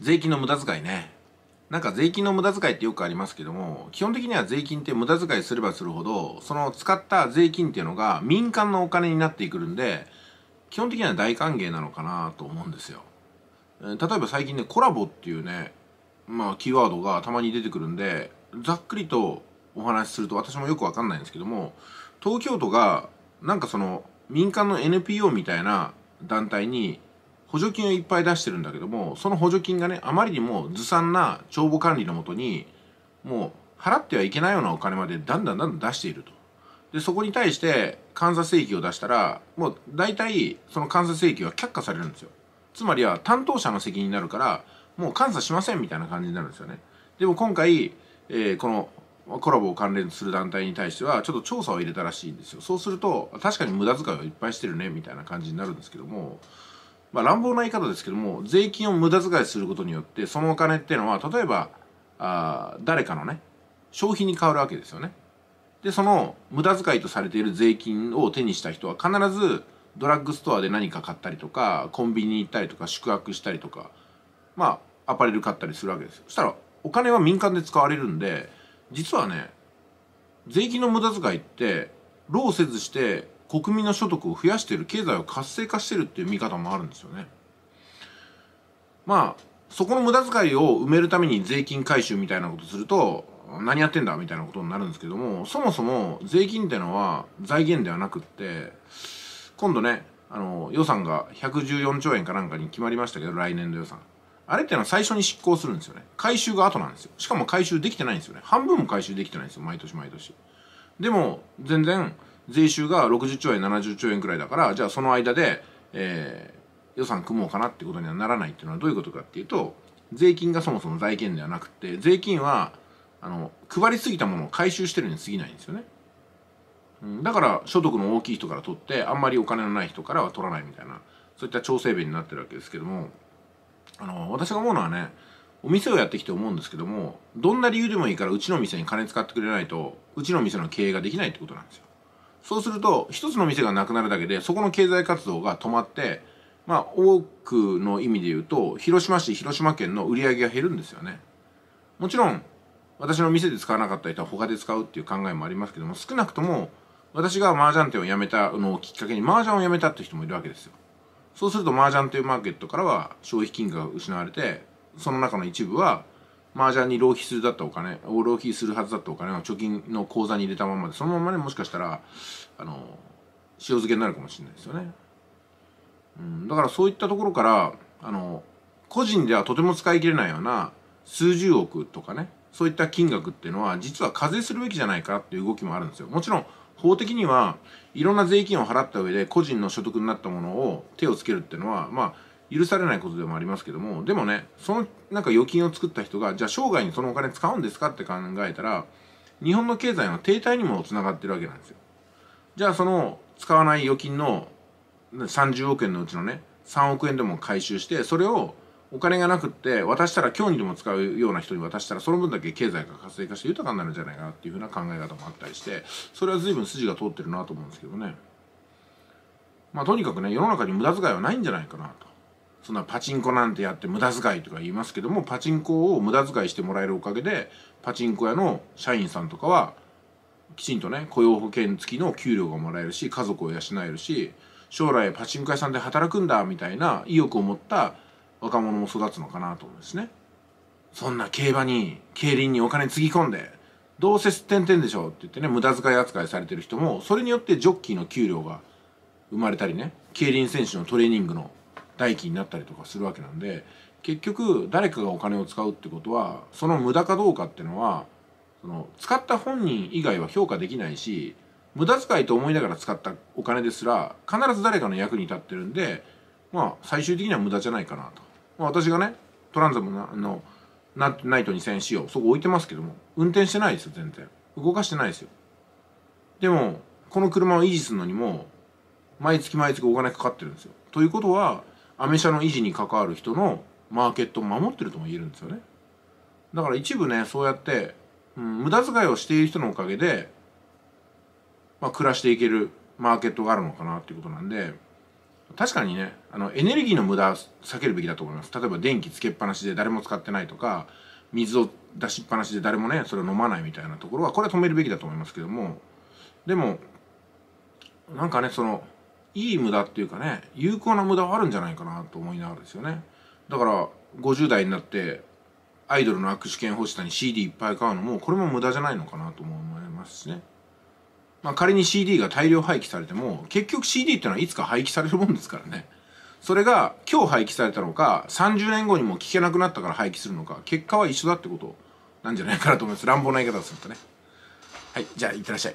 税金の無駄遣いねなんか税金の無駄遣いってよくありますけども基本的には税金って無駄遣いすればするほどその使った税金っていうのが民間のお金になってくるんで基本的には大歓迎なのかなと思うんですよ例えば最近ねコラボっていうねまあキーワードがたまに出てくるんでざっくりとお話しすると私もよくわかんないんですけども東京都がなんかその民間の NPO みたいな団体に補助金をいっぱい出してるんだけどもその補助金がねあまりにもずさんな帳簿管理のもとにもう払ってはいけないようなお金までだんだんだんだん出していると。でそこに対して監査請求を出したらもう大体その監査請求は却下されるんですよ。つまりは担当者の責任になるからもう監査しませんみたいな感じになるんですよね。でも今回、えー、このコラボを関連する団体に対してはちょっと調査を入れたらしいんですよそうすると確かに無駄遣いをいっぱいしてるねみたいな感じになるんですけどもまあ、乱暴な言い方ですけども税金を無駄遣いすることによってそのお金っていうのは例えばあ誰かのね消費に変わるわけですよね。でその無駄遣いとされている税金を手にした人は必ずドラッグストアで何か買ったりとかコンビニに行ったりとか宿泊したりとかまあアパレル買ったりするわけですそしたらお金は民間で使われるんで実はね税金の無駄遣いって労せずして国民の所得を増やしてる経済を活性化してるっていう見方もあるんですよね。まあそこの無駄遣いを埋めるために税金回収みたいなことすると何やってんだみたいなことになるんですけどもそもそも税金ってのは財源ではなくって今度ねあの予算が114兆円かなんかに決まりましたけど来年度予算あれってのは最初に執行するんですよね回収が後なんですよしかも回収できてないんですよね半分も回収できてないんですよ毎年毎年でも全然税収が60兆円70兆円くらいだからじゃあその間で、えー、予算組もうかなってことにはならないっていうのはどういうことかっていうと税金がそもそも財源ではなくて税金はあの配りすぎたものを回収してるに過ぎないんですよね。だから所得の大きい人から取ってあんまりお金のない人からは取らないみたいなそういった調整弁になってるわけですけどもあの私が思うのはねお店をやってきて思うんですけどもどんな理由でもいいからうちの店に金使ってくれないとうちの店の経営ができないってことなんですよ。そうすると一つの店がなくなるだけでそこの経済活動が止まってまあ多くの意味で言うと広島市広島県の売り上げが減るんですよねもちろん私の店で使わなかった人は他で使うっていう考えもありますけども少なくとも私が麻雀店を辞めたのをきっかけに麻雀を辞めたって人もいるわけですよそうすると麻雀というマーケットからは消費金額が失われてその中の一部は麻雀に浪費するだったお金を浪費するはずだったお金を貯金の口座に入れたままでそのままねもしかしたらあの塩漬けになるかもしれないですよね、うん、だからそういったところからあの個人ではとても使い切れないような数十億とかねそういった金額っていうのは実は課税するべきじゃないかっていう動きもあるんですよもちろん法的にはいろんな税金を払った上で個人の所得になったものを手をつけるっていうのはまあ許されないことでもありますけども、でもね、そのなんか預金を作った人が、じゃあ生涯にそのお金使うんですかって考えたら、日本の経済の停滞にもつながってるわけなんですよ。じゃあその使わない預金の30億円のうちのね、3億円でも回収して、それをお金がなくって渡したら今日にでも使うような人に渡したらその分だけ経済が活性化して豊かになるんじゃないかなっていうふうな考え方もあったりしてそれは随分筋が通ってるなと思うんですけどねまあとにかくね世の中に無駄遣いはないんじゃないかなとそんなパチンコなんてやって無駄遣いとか言いますけどもパチンコを無駄遣いしてもらえるおかげでパチンコ屋の社員さんとかはきちんとね雇用保険付きの給料がもらえるし家族を養えるし将来パチンコ屋さんで働くんだみたいな意欲を持った若者も育つのかなと思うんですね。そんな競馬に競輪にお金つぎ込んでどうせすってんてんでしょうって言ってね無駄遣い扱いされてる人もそれによってジョッキーの給料が生まれたりね競輪選手のトレーニングの代金になったりとかするわけなんで結局誰かがお金を使うってことはその無駄かどうかっていうのはその使った本人以外は評価できないし無駄遣いと思いながら使ったお金ですら必ず誰かの役に立ってるんでまあ最終的には無駄じゃないかなと、まあ、私がねトランザムのナナイト2000仕様そこ置いてますけども運転してないですよ全然動かしてないですよでもこの車を維持するのにも毎月毎月お金かかってるんですよということはアメ車の維持に関わる人のマーケットを守ってるとも言えるんですよねだから一部ねそうやって、うん、無駄遣いをしている人のおかげで、まあ、暮らしていけるマーケットがあるのかなっていうことなんで確かにねあのエネルギーの無駄避けるべきだと思います例えば電気つけっぱなしで誰も使ってないとか水を出しっぱなしで誰もねそれを飲まないみたいなところはこれは止めるべきだと思いますけどもでもなんかねそのいい無駄っていうかね有効な無駄はあるんじゃないかなと思いながらですよねだから50代になってアイドルの握手券欲しさに CD いっぱい買うのもこれも無駄じゃないのかなとも思いますしねまあ仮に CD が大量廃棄されても結局 CD ってのはいつか廃棄されるもんですからねそれが今日廃棄されたのか30年後にも聞けなくなったから廃棄するのか結果は一緒だってことなんじゃないかなと思います乱暴な言い方をするとねはいじゃあいってらっしゃい